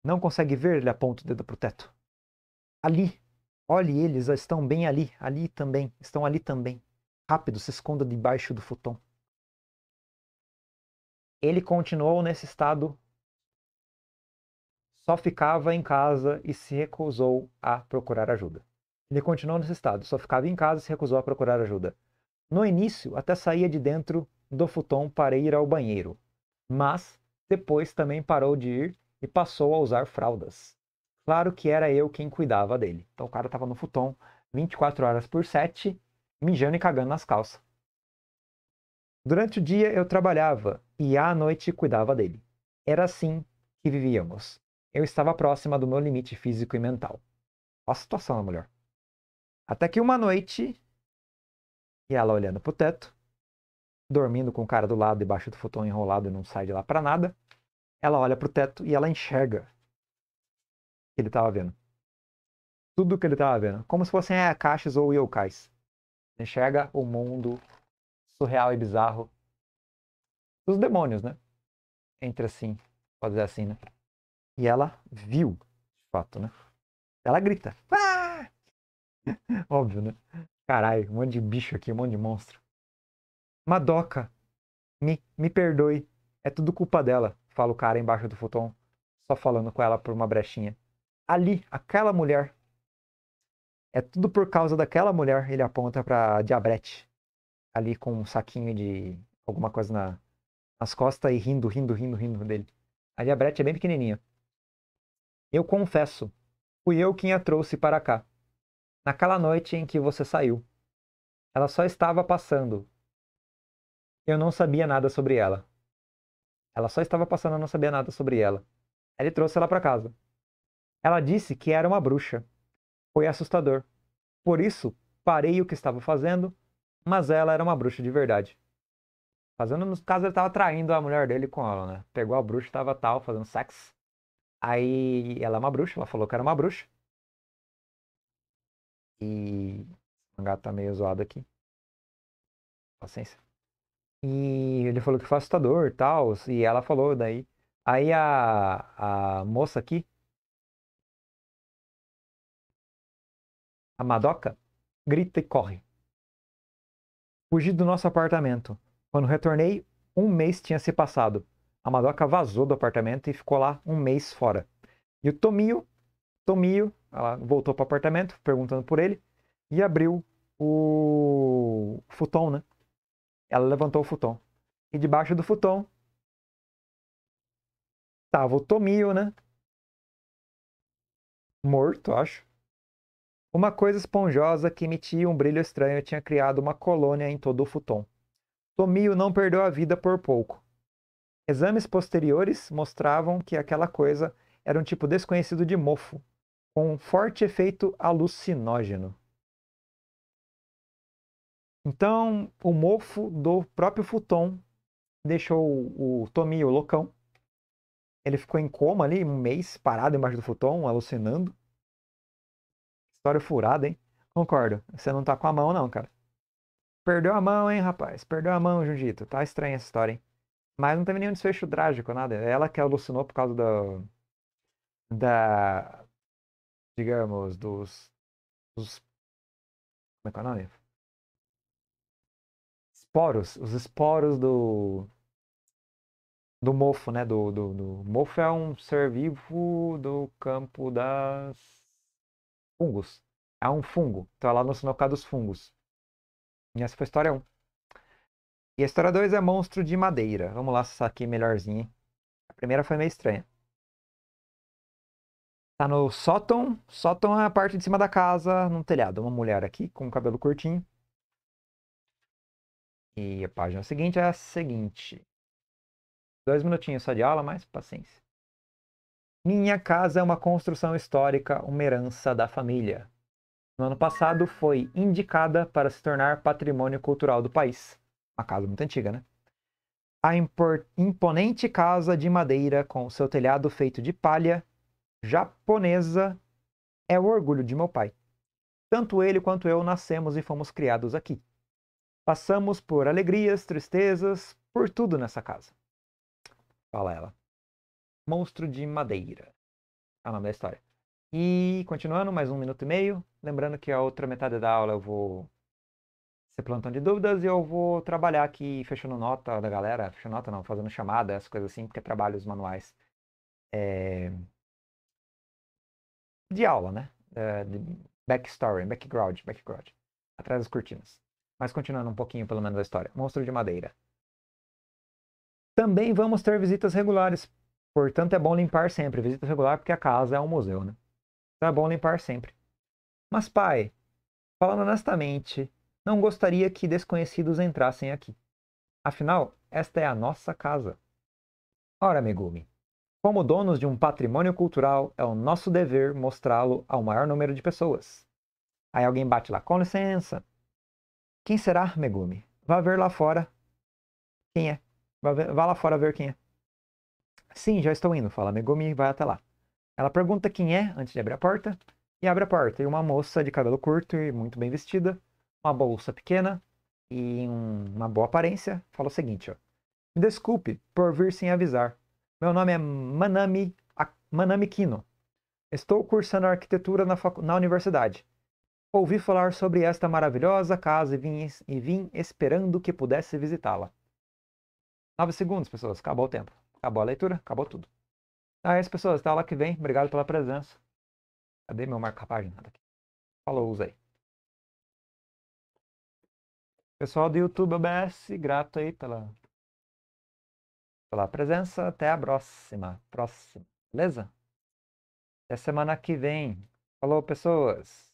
A: Não consegue ver? Ele aponta o dedo para o teto. Ali! Olhe, eles estão bem ali, ali também, estão ali também. Rápido, se esconda debaixo do futon. Ele continuou nesse estado, só ficava em casa e se recusou a procurar ajuda. Ele continuou nesse estado, só ficava em casa e se recusou a procurar ajuda. No início, até saía de dentro do futon para ir ao banheiro, mas depois também parou de ir e passou a usar fraldas. Claro que era eu quem cuidava dele. Então o cara estava no futon 24 horas por 7 mijando e cagando nas calças. Durante o dia eu trabalhava e à noite cuidava dele. Era assim que vivíamos. Eu estava próxima do meu limite físico e mental. Olha a situação da mulher. Até que uma noite, e ela olhando pro teto, dormindo com o cara do lado debaixo do futon enrolado e não sai de lá para nada, ela olha pro teto e ela enxerga que ele estava vendo. Tudo o que ele estava vendo, como se fossem é, caixas ou yokais enxerga o mundo surreal e bizarro dos demônios, né? Entre assim, pode dizer assim, né? E ela viu, de fato, né? Ela grita. Ah! *laughs* Óbvio, né? Caralho, um monte de bicho aqui, um monte de monstro. Madoka, me, me perdoe. É tudo culpa dela, fala o cara embaixo do futon, só falando com ela por uma brechinha. Ali, aquela mulher é tudo por causa daquela mulher, ele aponta pra Diabrete. Ali com um saquinho de alguma coisa na, nas costas e rindo, rindo, rindo, rindo dele. A Diabrete é bem pequenininha. Eu confesso, fui eu quem a trouxe para cá. Naquela noite em que você saiu. Ela só estava passando. Eu não sabia nada sobre ela. Ela só estava passando, eu não sabia nada sobre ela. Ele trouxe ela para casa. Ela disse que era uma bruxa. Foi assustador. Por isso, parei o que estava fazendo, mas ela era uma bruxa de verdade. Fazendo, no caso, ele estava traindo a mulher dele com ela, né? Pegou a bruxa, estava tal, fazendo sexo. Aí ela é uma bruxa, ela falou que era uma bruxa.
B: E. O gato tá meio zoado aqui. Paciência. E ele
A: falou que foi assustador e tal. E ela falou daí. Aí a, a moça aqui,
B: A Madoka grita e corre. Fugi do nosso apartamento. Quando retornei,
A: um mês tinha se passado. A Madoka vazou do apartamento e ficou lá um mês fora. E o Tomio, Tomio, ela voltou para o apartamento perguntando por ele e abriu o futon, né? Ela levantou o futon. E
B: debaixo do futon estava o Tomio, né? Morto, acho. Uma coisa esponjosa que
A: emitia um brilho estranho tinha criado uma colônia em todo o futon. Tomio não perdeu a vida por pouco. Exames posteriores mostravam que aquela coisa era um tipo desconhecido de mofo, com um forte efeito alucinógeno. Então, o mofo do próprio futon deixou o Tomio loucão. Ele ficou em coma ali um mês, parado embaixo do futon, alucinando. História furada, hein? Concordo. Você não tá com a mão, não, cara. Perdeu a mão, hein, rapaz? Perdeu a mão, Jundito. Tá estranha essa história, hein? Mas não teve nenhum desfecho trágico, nada. Ela que alucinou por causa da,
B: Da. Digamos, dos. dos como é que é o nome? Esporos. Os esporos do.
A: Do mofo, né? Do, do, do... mofo é um ser vivo do campo das Fungos. Há um fungo. Então tá ela nos noca dos fungos. E essa foi a história 1. E a história 2 é monstro de madeira. Vamos lá, essa aqui melhorzinha. A primeira foi meio estranha. Tá no sótão. Sótão é a parte de cima da casa, num telhado. Uma mulher aqui com
B: cabelo curtinho. E a página seguinte é a seguinte. Dois minutinhos só de aula, mas paciência. Minha casa
A: é uma construção histórica, uma herança da família. No ano passado foi indicada para se tornar patrimônio cultural do país. Uma casa muito antiga, né? A imponente casa de madeira com seu telhado feito de palha japonesa é o orgulho de meu pai. Tanto ele quanto eu nascemos e fomos criados aqui. Passamos por alegrias, tristezas, por tudo nessa casa. Fala ela. Monstro de Madeira. É o nome da história. E continuando, mais um minuto e meio. Lembrando que a outra metade da aula eu vou ser plantão de dúvidas e eu vou trabalhar aqui fechando nota da galera. Fechando nota não, fazendo chamada, essas coisas assim, porque trabalho os manuais é... de aula, né? É, de backstory, background, background. Atrás das cortinas. Mas continuando um pouquinho, pelo menos, da história. Monstro de Madeira. Também vamos ter visitas regulares Portanto, é bom limpar sempre. Visita regular porque a casa é um museu, né? Então é bom limpar sempre. Mas, pai, falando honestamente, não gostaria que desconhecidos entrassem aqui. Afinal, esta é a nossa casa. Ora, Megumi, como donos de um patrimônio cultural, é o nosso dever mostrá-lo ao maior número de pessoas. Aí alguém bate lá, com licença. Quem será, Megumi? Vá ver lá fora quem é. Vá, ver, vá lá fora ver quem é. Sim, já estou indo, fala Megumi e vai até lá. Ela pergunta quem é antes de abrir a porta, e abre a porta. E uma moça de cabelo curto e muito bem vestida, uma bolsa pequena e um, uma boa aparência, fala o seguinte: ó, Me desculpe por vir sem avisar. Meu nome é Manami, Manami Kino. Estou cursando arquitetura na, na universidade. Ouvi falar sobre esta maravilhosa casa e vim, e vim esperando que pudesse visitá-la. Nove segundos, pessoas, acabou o tempo. Acabou a leitura, acabou tudo. Ah, é isso, pessoas. Até aula que vem. Obrigado
B: pela presença. Cadê meu marca-página? Tá Falou, usa aí. Pessoal do YouTube OBS, grato aí pela, pela presença. Até a próxima. Próxima. Beleza? Até semana que vem. Falou, pessoas.